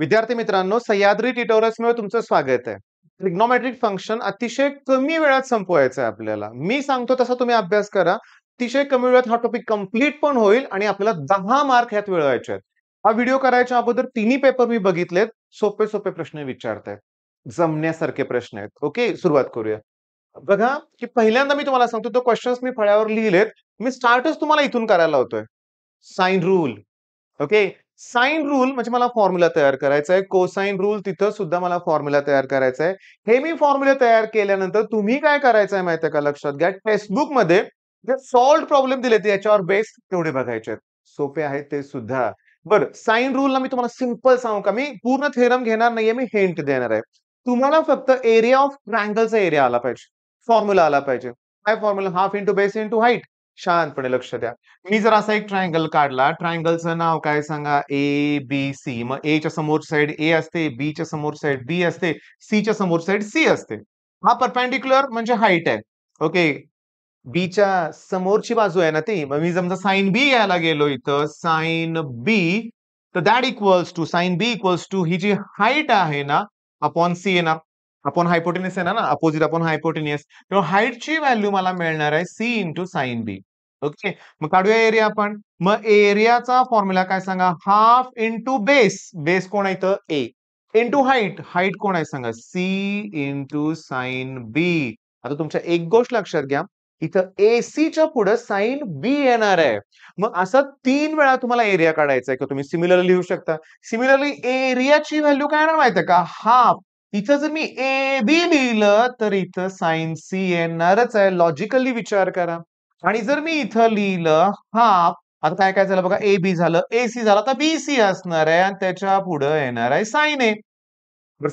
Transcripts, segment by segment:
विद्यार्थी मित्रांनो सह्याद्री मध्ये तुमचं स्वागत आहे ट्रिग्नॉमेट्रिक फंक्शन अतिशय कमी वेळात संपवायचं आहे आपल्याला मी सांगतो तसा तुम्ही अभ्यास करा अतिशय कमी वेळात हा टॉपिक कम्प्लीट पण होईल आणि आपल्याला दहा मार्क ह्यात वेळवायचे आहेत हा व्हिडिओ करायच्या अगोदर तिन्ही पेपर मी बघितलेत सोपे सोपे प्रश्न विचारतायत जमण्यासारखे प्रश्न आहेत ओके सुरुवात करूया बघा की पहिल्यांदा मी तुम्हाला सांगतो तो क्वेश्चन्स मी फळ्यावर लिहिलेत मी स्टार्टच तुम्हाला इथून करायला होतोय sine rule okay sine rule म्हणजे मला फॉर्म्युला तयार करायचा आहे कोसाईन रूल तिथं सुद्धा मला फॉर्म्युला तयार करायचा आहे हे मी फॉर्म्युला तयार केल्यानंतर तुम्ही काय करायचं आहे माहिती का लक्षात घ्या टेक्स्टबुक मध्ये जे सॉल्ड प्रॉब्लेम दिले ते याच्यावर बेस्ड तेवढे बघायचे आहेत सोपे आहेत ते सुद्धा बरं साईन रूलला मी तुम्हाला सिंपल सांगू का मी पूर्ण थेरम घेणार नाहीये मी हिंट देणार आहे तुम्हाला फक्त एरिया ऑफ ट्रँगलचा एरिया आला पाहिजे फॉर्म्युला आला पाहिजे काय formula half into base into height शांतपणे लक्ष द्या मी जर असा एक ट्रायंगल काढला ट्रायंगलचं नाव काय सांगा ए बी सी मग एच्या समोर साईड ए असते बीच्या समोर साईड बी असते सीच्या समोर साईड सी असते हा परपेंडिक्युलर म्हणजे हाईट आहे ओके बीच्या समोरची बाजू आहे ना ती मग मी समजा साईन बी घ्यायला गेलो इथं साईन बी तर that equals to sine B equals to ही जी हाईट आहे ना अपॉन सी ना अपॉन हायपोटेनियस आहे ना अपोजिट अपॉन हायपोटेनियस तेव्हा हाईटची व्हॅल्यू मला मिळणार आहे C into sine B okay मग काढूया एरिया आपण मग एरियाचा फॉर्म्युला काय सांगा हाफ इंटू बेस बेस कोण आहे तर ए इंटू हाईट हाईट कोण आहे सांगा सी इंटू साईन बी आता तुमच्या एक गोष्ट लक्षात घ्या इथं ए सीच्या पुढे साईन बी येणार आहे मग असं तीन वेळा तुम्हाला एरिया काढायचा आहे किंवा तुम्ही सिमिलरली लिहू शकता सिमिलरली एरियाची व्हॅल्यू काय येणार माहिती का हाफ इथं जर मी ए बी लिहिलं तर इथं साईन सी येणारच आहे लॉजिकली विचार करा आणि जर मी इथं लिहिलं हाफ आता काय काय झालं बघा ए बी झालं ए सी झालं तर बी सी असणार आहे आणि त्याच्या पुढं येणार आहे साईन ए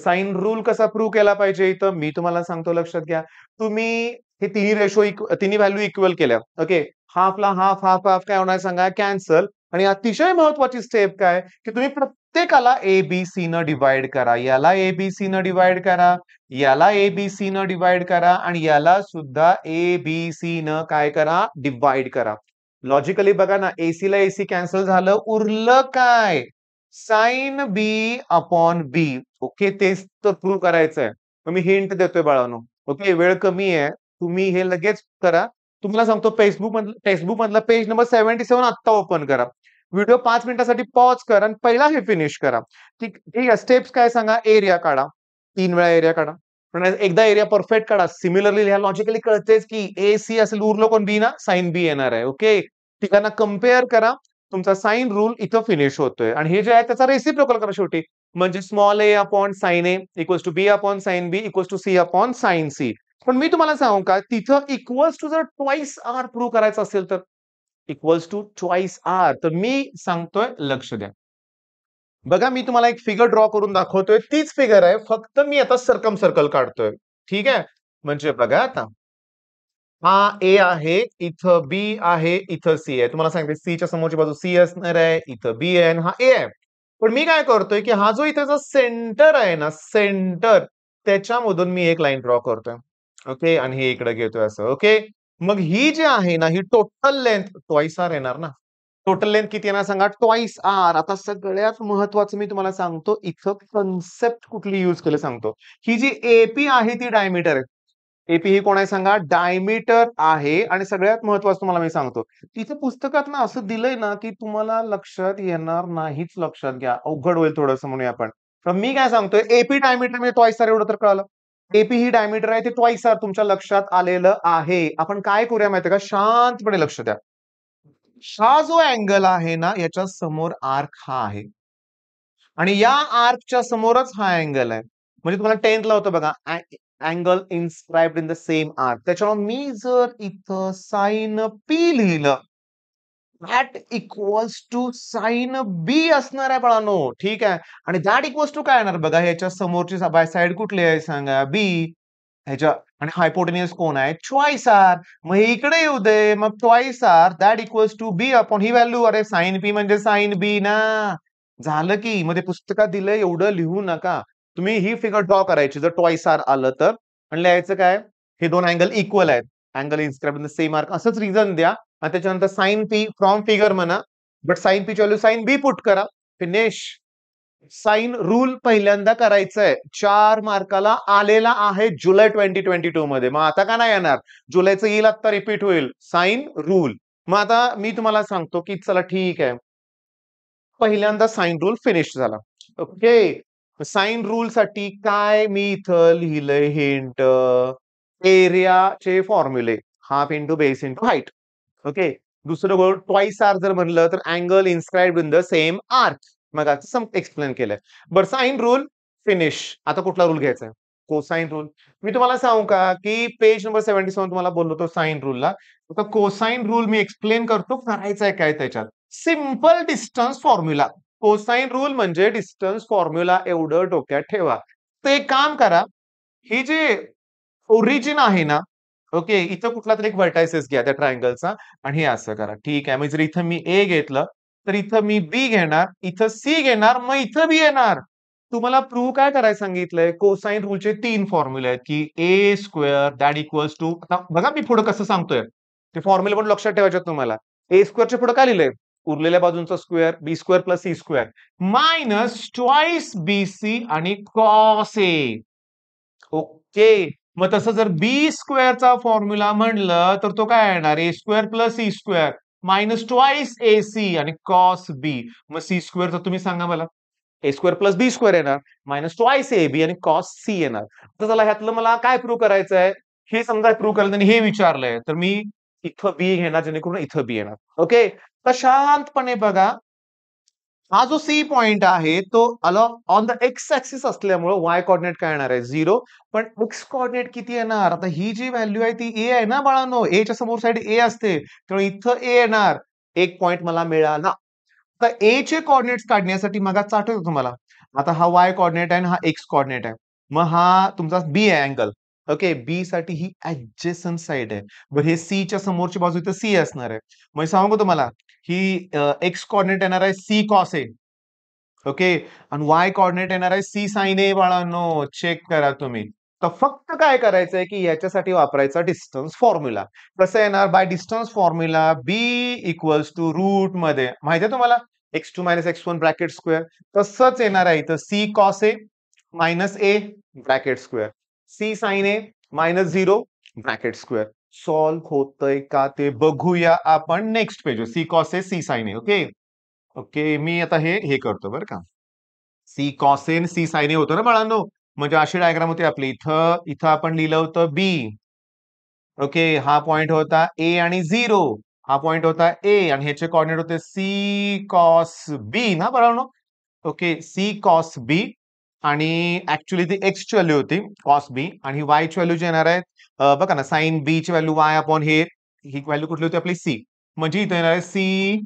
साईन रूल कसा प्रूव्ह केला पाहिजे इथं मी तुम्हाला सांगतो लक्षात घ्या तुम्ही हे तिन्ही रेशो तिन्ही व्हॅल्यू इक्वल केल्या ओके हाफला हाफ हाफ हाफ काय होणार सांगा कॅन्सल आणि अतिशय महत्वाची स्टेप काय की तुम्ही प्रत्येकाला ए बी सी न डिवाइड करा याला ए बी सी न डिवाइड करा याला ए बी सी न डिवाइड करा आणि याला सुद्धा ए बी सी न काय करा डिवाइड करा लॉजिकली बघा ना एसी ला एसी कॅन्सल झालं उरलं काय sine B upon B okay तेच तर प्रूव्ह करायचंय मी हिंट देतोय बाळानो ओके वेळ कमी आहे तुम्ही हे लगेच करा तुम्हाला सांगतो फेसबुक मधलं फेसबुक मधला पेज नंबर सेव्हन्टी सेव्हन आत्ता ओपन करा व्हिडिओ पाच मिनिटासाठी पॉज करा आणि पहिला हे फिनिश करा ठीक ठीक आहे स्टेप्स काय सांगा एरिया काढा तीन वेळा एरिया काढा पण म्हणजे एकदा एरिया परफेक्ट काढा सिमिलरली लिहा लॉजिकली कळतेच की ए सी असेल उरलो कोण बी ना साईन बी येणार आहे ओके ठिकाणा कम्पेअर करा तुमचा साईन रूल इथं फिनिश होतोय आणि हे जे आहे त्याचा लोकल करा शेवटी म्हणजे small A upon sine A equals to B upon sine B equals to C upon sine C पण मी तुम्हाला सांगू का तिथं इक्वल्स टू जर ट्वाईस आर प्रूव्ह करायचं असेल तर इक्वल्स टू ट्वाईस आर तर मी सांगतोय लक्ष द्या बघा मी तुम्हाला एक फिगर ड्रॉ करून दाखवतोय तीच फिगर आहे फक्त मी आता सरकम सर्कल काढतोय ठीक आहे म्हणजे बघा आता हा ए आहे इथं बी आहे इथं सी आहे तुम्हाला सांगते सीच्या समोरची बाजू सी असणार आहे इथं बी आहे हा ए आहे पण मी काय करतोय की हा जो इथे सेंटर आहे ना सेंटर त्याच्यामधून मी एक लाईन ड्रॉ करतोय ओके आणि हे इकडे घेतोय असं ओके मग ही जी आहे ना ही टोटल लेंथ ट्वाईस आर येणार ना टोटल लेंथ किती येणार सांगा ट्वाईस आर आता सगळ्यात महत्वाचं मी तुम्हाला सांगतो इथं कन्सेप्ट कुठली यूज केलं सांगतो ही जी एपी आहे ती डायमीटर आहे एपी ही कोणा सांगा डायमीटर आहे आणि सगळ्यात महत्वाचं तुम्हाला मी सांगतो तिथे पुस्तकात ना असं दिलंय ना की तुम्हाला लक्षात येणार नाहीच लक्षात घ्या अवघड होईल थोडंसं म्हणूया आपण तर मी काय सांगतोय एपी डायमीटर म्हणजे ट्वाईस आर एवढं तर कळालं एपी ही डायमीटर आहे ते ट्वाईस आर तुमच्या लक्षात आलेलं आहे आपण काय करूया माहिती का शांतपणे लक्ष द्या हा जो अँगल आहे ना याच्या समोर आर्क हा आहे आणि या आर्कच्या समोरच हा अँगल आहे म्हणजे तुम्हाला ला होतं बघा angle inscribe in the same arc त्याच्यामुळे मी जर इथं साईन पी लिहिलं that equals to sine B असणार आहे बाळांनो ठीक आहे आणि दॅट इक्वल्स टू काय येणार बघा ह्याच्या समोरची बाय साईड कुठली आहे सांगा बी ह्याच्या आणि हायपोटेनियस कोण आहे चॉईस आर मग इकडे येऊ दे मग twice R that equals to B upon ही व्हॅल्यू अरे साईन बी म्हणजे साईन बी ना झालं की मध्ये पुस्तकात दिलं एवढं लिहू नका तुम्ही ही फिगर ड्रॉ करायची जर टॉईस आर आलं तर आणि लिहायचं काय हे दोन अँगल इक्वल आहेत angle inscribe the same arc असंच रिझन द्या आणि त्याच्यानंतर साईन पी फ्रॉम फिगर म्हणा बट साईन पी चालू साईन बी पुट करा फिनिश साईन रूल पहिल्यांदा करायचं आहे चार मार्काला आलेला आहे जुलै ट्वेंटी ट्वेंटी टू मध्ये मग आता का नाही येणार जुलैचं येईल आता रिपीट होईल साईन रूल मग आता मी तुम्हाला सांगतो की चला ठीक आहे पहिल्यांदा साईन रूल फिनिश झाला ओके साईन रूल साठी काय मी इथं लिहिलंय हिंट एरियाचे फॉर्म्युले half into base into height okay दुसरं गोल ट्वाईस आर जर म्हणलं तर angle inscribe in the same arc मग आता एक्सप्लेन केलंय बर साईन रूल फिनिश आता कुठला रूल घ्यायचा कोसाईन रूल मी तुम्हाला सांगू का की पेज नंबर सेव्हन्टी सेव्हन तुम्हाला बोललो तो साईन रूलला आता कोसाईन रूल मी एक्सप्लेन करतो करायचं आहे काय त्याच्यात simple distance formula cosine rule म्हणजे डिस्टन्स फॉर्म्युला एवढं डोक्यात ठेवा ते एक काम करा ही जी ओरिजिन आहे ना ओके इथं कुठला तरी एक व्हर्टायसेस घ्या त्या ट्रायंगलचा आणि हे असं करा ठीक आहे म्हणजे जर इथं मी ए घेतलं तर इथं मी बी घेणार इथं सी घेणार मग इथं बी येणार तुम्हाला प्रूव्ह काय करायला सांगितलंय कोसाईन रूलचे तीन फॉर्म्युले आहेत की A square that equals to आता बघा मी पुढे कसं सांगतोय ते फॉर्म्युले पण लक्षात ठेवायचे तुम्हाला ए स्क्वेअरच्या पुढे काय लिहिलंय उरलेल्या बाजूंचा square B square plus C square minus twice B C आणि कॉस ए ओके मग तसं जर बी स्क्वेअरचा फॉर्म्युला म्हणलं तर तो काय येणार A square plus C square minus twice A C आणि कॉस बी मग सी तर तुम्ही सांगा मला A square plus B square येणार मायनस ट्वाईस ए बी आणि कॉस सी येणार तर चला ह्यातलं मला काय प्रूव्ह करायचं आहे हे समजा प्रूव्ह करायला हे विचारलंय तर मी इथं बी घेणार जेणेकरून इथं बी येणार ओके तर शांतपणे बघा हा जो सी पॉइंट आहे तो along the X axis असल्यामुळं वाय कॉर्डिनेट काय येणार आहे झिरो पण एक्स कॉर्डिनेट किती येणार आता ही जी व्हॅल्यू आहे ती ए आहे ना बाळानो एच्या समोर साइड ए असते तर इथं ए येणार एक पॉइंट मला मिळाला तर ए चे कॉर्डिनेट काढण्यासाठी मग चाटवतो तुम्हाला आता हा वाय कॉर्डिनेट आहे आणि हा एक्स कॉर्डिनेट आहे मग हा तुमचा बी आहे अँगल ओके बी साठी ही ऍडजेसन साइड आहे बरं हे सी च्या समोरची बाजू इथं सी असणार आहे मग सांगू तुम्हाला ही एक्स कॉर्डिनेट येणार आहे सी कॉस ए ओके आणि वाय कॉर्डिनेट येणार आहे सी साईन ए बाळांनो चेक करा तुम्ही तर फक्त काय करायचंय की याच्यासाठी वापरायचा डिस्टन्स फॉर्म्युला कसं येणार by distance formula B equals to root मध्ये माहिती आहे तुम्हाला X two minus X one bracket square तसंच येणार आहे इथं C cos A minus A bracket square C sine A minus zero bracket square solve होतंय का ते बघूया आपण next page C cos A C sine A okay okay मी आता हे हे करतो बरं का C cosine C sine A होतं ना बाळांनो म्हणजे अशी डायग्राम होती आपली इथं इथं आपण लिहिलं होतं बी ओके हा पॉइंट होता ए आणि झिरो हा पॉइंट होता ए आणि ह्याचे कॉर्डिनेट होते सी कॉस बी ना बरोबर ओके सी कॉस बी आणि ऍक्च्युली ती एक्सची व्हॅल्यू होती कॉस बी आणि वायची व्हॅल्यू जी येणार आहे बघा ना साईन बीची व्हॅल्यू वाय अपॉन हे ही व्हॅल्यू कुठली होती आपली सी म्हणजे इथे येणार आहे सी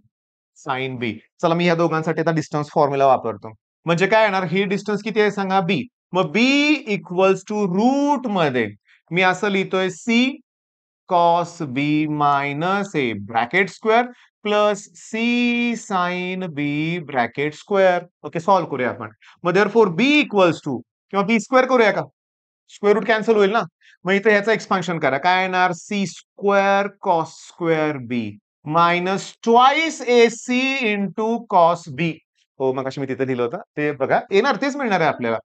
साईन बी चला मी या दोघांसाठी आता डिस्टन्स फॉर्म्युला वापरतो म्हणजे काय येणार हे डिस्टन्स किती आहे सांगा बी मग बी इक्वल्स टू रूट मध्ये मी असं लिहितोय C cos B minus A bracket square plus C sine B bracket square okay solve करूया आपण मग there four B equals to किंवा बी स्क्वेअर करूया का स्क्वेअर रूट कॅन्सल होईल ना मग इथे ह्याचं एक्सपान्शन करा काय येणार C square cos square B minus twice A C into cos B हो मग मी तिथे लिहिलं होतं ते बघा येणार तेच मिळणार आहे आपल्याला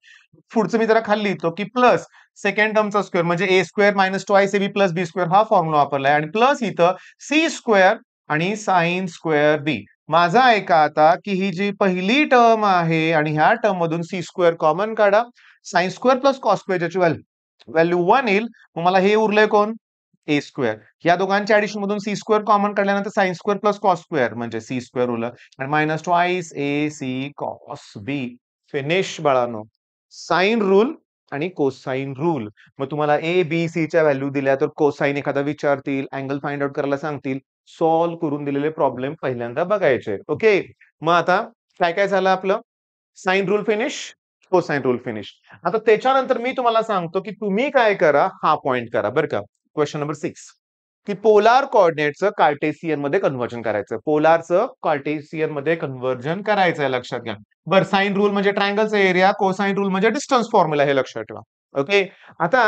पुढचं मी जरा खाली लिहितो की प्लस सेकंड टर्मचा स्क्वेअर म्हणजे A square minus twice A B plus B square हा फॉर्म्युला वापरलाय आणि प्लस इथं सी स्क्वेअर आणि साईन स्क्वेअर बी माझा ऐका आता की ही जी पहिली टर्म आहे आणि ह्या टर्म मधून सी स्क्वेअर कॉमन काढा sine square plus cos square ज्याची व्हॅल्यू व्हॅल्यू वन येईल मग मला हे उरलंय कोण ए स्क्वेअर या दोघांच्या ऍडिशन मधून सी स्क्वेअर कॉमन काढल्यानंतर sine square plus cos square म्हणजे सी स्क्वेअर उरलं आणि minus twice A C cos B finish बळानो साईन रूल आणि कोसाईन रूल मग तुम्हाला ए बी सी व्हॅल्यू दिल्या तर कोसाईन एखादा विचारतील अँगल फाइंड आउट करायला सांगतील सॉल्व्ह करून दिलेले प्रॉब्लेम पहिल्यांदा बघायचे ओके मग आता काय काय झालं आपलं साईन रूल फिनिश कोसाइन हो, साईन रूल फिनिश आता त्याच्यानंतर मी तुम्हाला सांगतो की तुम्ही काय करा हा पॉइंट करा बरं का क्वेश्चन नंबर सिक्स की पोलार कोऑर्डिनेटचं कार्टेसियन मध्ये कन्वर्जन करायचं पोलारचं कार्टेसियन मध्ये कन्व्हर्जन करायचं आहे लक्षात घ्या बरं साईन रूल म्हणजे ट्रायंगलचा एरिया कोसाईन रूल म्हणजे डिस्टन्स फॉर्म्युला हे लक्षात ठेवा ओके आता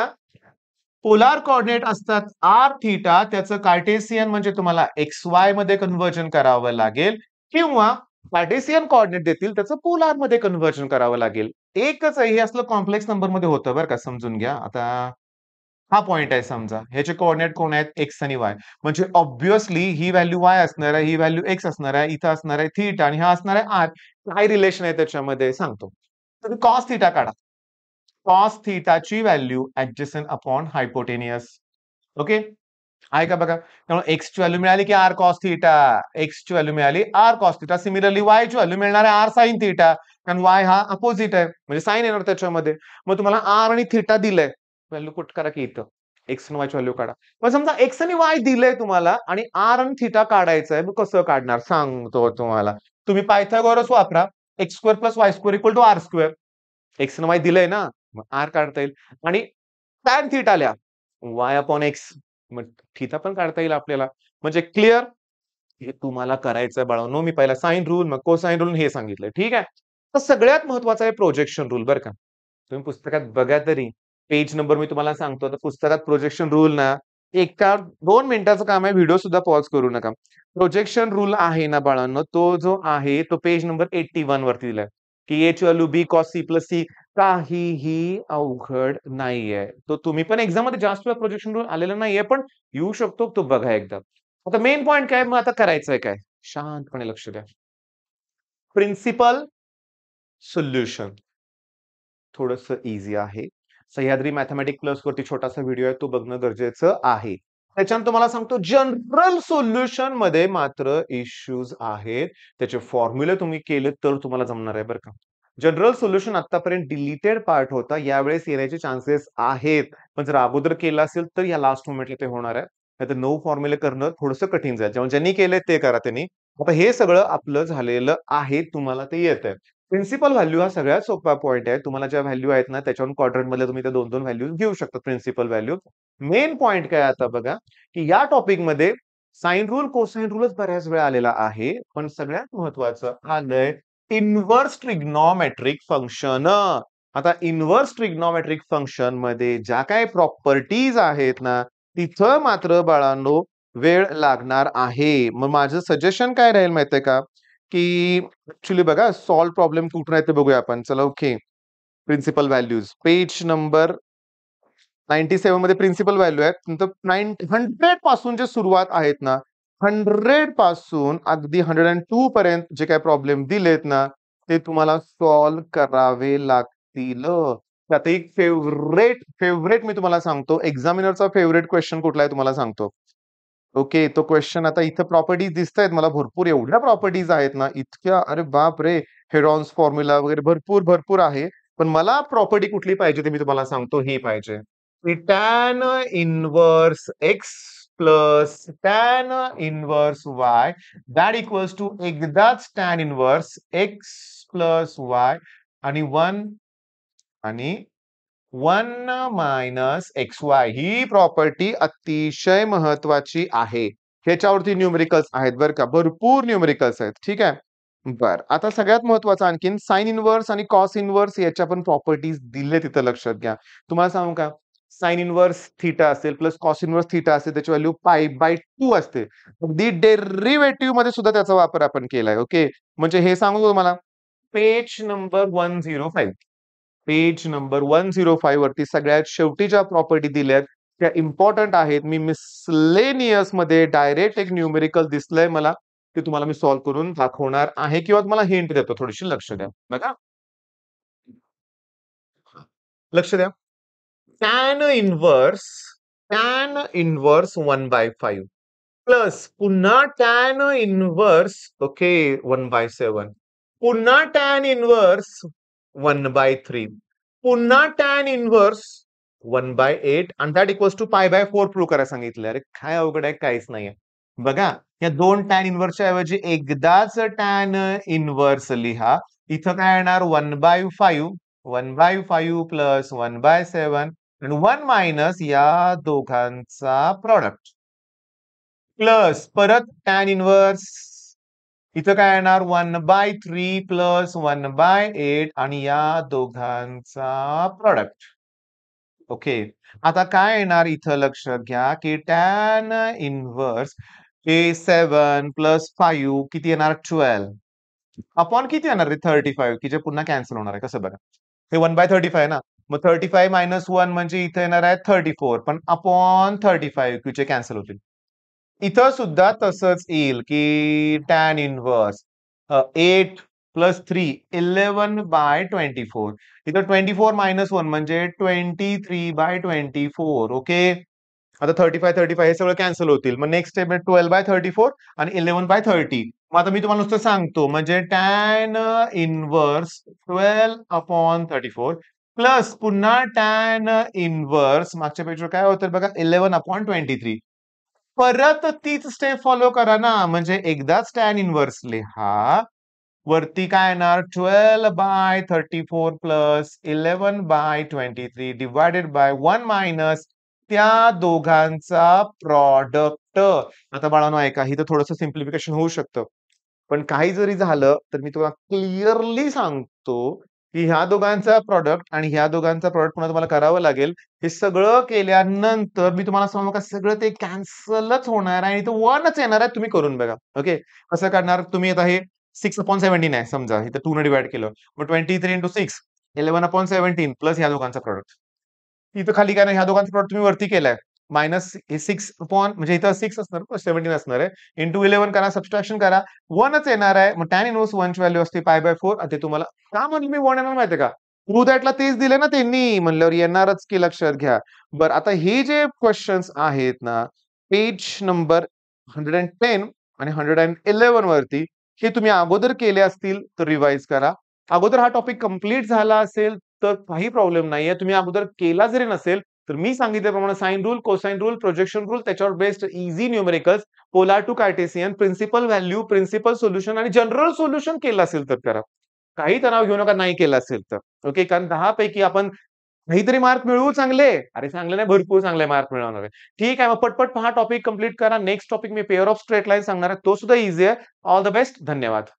पोलार कॉर्डिनेट असतात आर थीटा त्याचं कार्टेसियन म्हणजे तुम्हाला एक्स वाय मध्ये कन्व्हर्जन करावं लागेल किंवा कार्टेसियन कॉर्डिनेट देतील त्याचं पोलार मध्ये कन्व्हर्जन करावं लागेल एकच हे असलं कॉम्प्लेक्स नंबर मध्ये होतं बरं का समजून घ्या आता हा पॉइंट आहे समजा ह्याचे कॉर्डिनेट कोण आहेत एक्स आणि वाय म्हणजे ऑब्विसली ही व्हॅल्यू वाय असणार आहे ही व्हॅल्यू एक्स असणार आहे इथं असणार आहे थीटा आणि हा असणार आहे आर काय रिलेशन आहे त्याच्यामध्ये सांगतो तुम्ही कॉस थिटा काढा कॉस थीटाची value adjacent upon hypotenuse okay आहे का बघा त्यामुळे एक्सची व्हॅल्यू मिळाली की आर कॉस थीटा एक्सची व्हॅल्यू मिळाली आर कॉस थिटा सिमिलरली वायची व्हॅल्यू मिळणार आहे आर साईन थीटा कारण वाय हा अपोजिट आहे म्हणजे साईन येणार त्याच्यामध्ये मग तुम्हाला आर आणि थीटा दिलंय व्हॅल्यू कुठ करा की इथं एक्स आणि वायची व्हॅल्यू काढा मग समजा एक्स आणि वाय दिलंय तुम्हाला आणि आर आणि थीटा काढायचं आहे मग कसं काढणार सांगतो तुम्हाला तुम्ही पायथागोरस वापरा X square plus Y square equal to R square X आणि वाय दिलंय ना आर काढता येईल आणि टॅन थीट आल्या वाय अपॉन एक्स मग पण काढता येईल आपल्याला म्हणजे क्लिअर हे तुम्हाला करायचं बाळांनो मी पहिला साईन रूल मग कोसाईन रूल हे सांगितलं ठीक आहे तर सगळ्यात महत्वाचं आहे प्रोजेक्शन रूल बरं का तुम्ही पुस्तकात बघा तरी पेज नंबर मी तुम्हाला सांगतो तर पुस्तकात प्रोजेक्शन रूल ना एका दोन मिनिटाचं काम आहे व्हिडिओ सुद्धा पॉज करू नका प्रोजेक्शन रूल आहे ना बाळांनो तो जो आहे तो पेज नंबर एट्टी वन वरती दिलाय की H value B cos C plus C काहीही अवघड नाहीये तो तुम्ही पण एक्झाम मध्ये जास्त वेळा प्रोजेक्शन रूल आलेला नाहीये पण येऊ शकतो तो बघा एकदा आता मेन पॉईंट काय मग आता करायचंय काय शांतपणे लक्ष द्या प्रिन्सिपल सोल्युशन थोडस इझी आहे सह्याद्री मॅथमॅटिक प्लस वरती छोटासा व्हिडिओ आहे तो बघणं गरजेचं आहे त्याच्यानंतर तुम्हाला सांगतो जनरल सोल्युशन मध्ये मात्र इश्यूज आहेत त्याचे फॉर्म्युले तुम्ही केले तर तुम्हाला जमणार आहे बरं का जनरल सोल्युशन आतापर्यंत डिलीटेड पार्ट होता यावेळेस येण्याचे चान्सेस आहेत पण जर अगोदर केला असेल तर या लास्ट मोमेंटला ते होणार आहे नाही तर नऊ फॉर्म्युले करणं थोडस कठीण जाईल जेव्हा ज्यांनी केले ते करा त्यांनी आता हे सगळं आपलं झालेलं आहे तुम्हाला ते येत आहे प्रिन्सिपल व्हॅल्यू हा सगळ्यात सोपा पॉईंट आहे तुम्हाला ज्या व्हॅल्यू आहेत ना त्याच्यावर क्वाड्रंट मध्ये तुम्ही त्या दोन दोन व्हॅल्यू घेऊ शकता प्रिन्सिपल व्हॅल्यू मेन पॉईंट काय आता बघा की या टॉपिकमध्ये साइन रूल कोसाईन रूलच बऱ्याच वेळा आलेला आहे पण सगळ्यात महत्वाचं आलंय इन्व्हर्स ट्रिग्नॉमेट्रिक फंक्शन आता इन्व्हर्स ट्रिग्नॉमेट्रिक फंक्शन मध्ये ज्या काय प्रॉपर्टीज आहेत ना तिथं मात्र बाळांनो वेळ लागणार आहे मग माझं सजेशन काय राहील माहितीये का की ऍक्च्युली बघा सॉल्व प्रॉब्लेम कुठून आहे ते बघूया आपण चला okay principal values page number ninety seven मध्ये प्रिन्सिपल व्हॅल्यू आहेत नाईन हंड्रेड पासून जे सुरुवात आहेत ना हंड्रेड पासून अगदी हंड्रेड अँड टू पर्यंत जे काही प्रॉब्लेम दिलेत ना ते तुम्हाला सॉल्व करावे लागतील आता एक फेवरेट फेवरेट मी तुम्हाला सांगतो एक्झामिनरचा फेवरेट क्वेश्चन कुठला आहे तुम्हाला सांगतो ओके तो क्वेश्चन आता इथं प्रॉपर्टीज दिसत आहेत मला भरपूर एवढ्या प्रॉपर्टीज आहेत ना इतक्या अरे बाप रे हेडॉन्स फॉर्म्युला वगैरे भरपूर भरपूर आहे पण मला प्रॉपर्टी कुठली पाहिजे ते मी तुम्हाला सांगतो हे पाहिजे tan inverse X plus tan inverse Y that equals to एकदाच tan inverse X plus Y आणि वन आणि वन मायनस एक्स वाय ही प्रॉपर्टी अतिशय महत्वाची आहे ह्याच्यावरती न्यूमेरिकल्स आहेत बरं का भरपूर न्यूमेरिकल्स आहेत ठीक आहे बर आता सगळ्यात महत्वाचं आणखीन साईन इनवर्स आणि कॉस इनवर्स याच्या पण प्रॉपर्टीज दिले तिथं लक्षात घ्या तुम्हाला सांगू का साईन इनवर्स थिटा असेल प्लस कॉस इनवर्स थिटा असेल त्याची व्हॅल्यू पाय बाय टू असते अगदी डेरिव्हेटिव्ह मध्ये सुद्धा त्याचा वापर आपण केलाय ओके म्हणजे हे सांगू तुम्हाला page number one zero five page number one zero five वरती सगळ्यात ज्या प्रॉपर्टी दिल्यात त्या इम्पॉर्टंट आहेत मी मिसलेनियस मध्ये डायरेक्ट एक न्यूमेरिकल दिसलंय मला ते तुम्हाला मी सॉल्व्ह करून दाखवणार आहे किंवा मला हिंट देतो थोडीशी लक्ष द्या बघा लक्ष द्या tan inverse tan inverse one by five plus पुन्हा tan inverse okay one by seven पुन्हा tan inverse one by three पुन्हा tan inverse one by eight आणि that equals to pi by four prove करायला सांगितलं अरे काय अवघड आहे काहीच नाहीये बघा या दोन टॅन इन्व्हर्सच्या ऐवजी एकदाच टॅन इन्व्हर्स लिहा इथं काय येणार one by five one by five plus one by seven आणि वन मायनस या दोघांचा प्रॉडक्ट प्लस परत टॅन इन्व्हर्स इथं काय येणार one by three plus one by eight आणि या दोघांचा प्रॉडक्ट ओके आता काय येणार इथं लक्ष घ्या की tan inverse A seven plus five किती येणार ट्वेल्व अपॉन किती येणार रे थर्टी फाईव्ह की जे पुन्हा कॅन्सल होणार आहे कसं बघा हे वन बाय थर्टी फाय ना मग थर्टी फाय मायनस वन म्हणजे इथे येणार आहे थर्टी फोर पण अपॉन थर्टी फाईव्ह क्यूचे कॅन्सल होतील इथं सुद्धा तसंच येईल की tan inverse eight plus three eleven by twenty four इथं ट्वेंटी फोर मायनस वन म्हणजे twenty three by twenty four okay आता थर्टी फाय थर्टी फाय हे सगळं कॅन्सल होतील मग next step twelve by thirty four आणि इलेव्हन बाय थर्टी मग आता मी तुम्हाला नुसतं सांगतो म्हणजे tan inverse twelve upon thirty four plus पुन्हा टॅन इनव्हर्स मागच्या पेजवर काय होतं बघा इलेव्हन अपॉन ट्वेंटी थ्री परत तीच स्टेप फॉलो करा ना म्हणजे एकदा स्टॅन इन्व्हर्स लिहा वरती काय येणार twelve by thirty four plus eleven by twenty three divided by one minus त्या दोघांचा प्रॉडक्ट आता बाळानो ऐका तर थोडस सिम्प्लिफिकेशन होऊ शकतं पण काही जरी झालं तर मी तुला क्लिअरली सांगतो की ह्या दोघांचा प्रॉडक्ट आणि ह्या दोघांचा प्रॉडक्ट पुन्हा तुम्हाला करावं लागेल हे सगळं केल्यानंतर मी तुम्हाला सांगू का सगळं ते कॅन्सलच होणार आहे आणि तो वनच येणार आहे तुम्ही करून बघा ओके कसं करणार तुम्ही आता हे सिक्स अपॉन सेव्हन्टीन आहे समजा इथं टू ने डिवाइड केलं मग twenty three into six eleven upon seventeen plus ह्या दोघांचा प्रॉडक्ट इथं खाली काय नाही ह्या दोघांचा प्रॉडक्ट तुम्ही वरती केलाय मायनस सिक्स अपॉन म्हणजे इथं सिक्स असणार सेव्हन्टीन असणार आहे इंटू इलेव्हन करा सबस्ट्रॅक्शन करा वनच येणार आहे मग टॅन इनवर्स वनची व्हॅल्यू असते फाय बाय फोर ते तुम्हाला का म्हणलं मी वन येणार माहिती का प्रू दॅटला तेच दिलं ना त्यांनी म्हणल्यावर येणारच की लक्षात घ्या बरं आता हे जे क्वेश्चन्स आहेत ना page number hundred and ten आणि हंड्रेड अँड इलेव्हन वरती हे तुम्ही अगोदर केले असतील तर रिवाइज करा अगोदर हा टॉपिक कम्प्लीट झाला असेल तर काही प्रॉब्लेम नाहीये तुम्ही अगोदर केला जरी नसेल तर मी सांगितल्याप्रमाणे sine rule cosine rule projection rule त्याच्यावर best easy numericals polar to Cartesian principal value principal solution आणि जनरल सोल्युशन केलं असेल तर करा काही तणाव घेऊ नका नाही केला असेल तर ओके कारण दहा पैकी आपण काहीतरी मार्क मिळवू चांगले अरे चांगले नाही भरपूर चांगले मार्क मिळवणार ठीक आहे मग पटपट पहा टॉपिक कंप्लीट करा नेक्स्ट टॉपिक मी पेअर ऑफ स्ट्रेट लाईन सांगणार आहे तो सुद्धा इझी आहे ऑल द बेस्ट धन्यवाद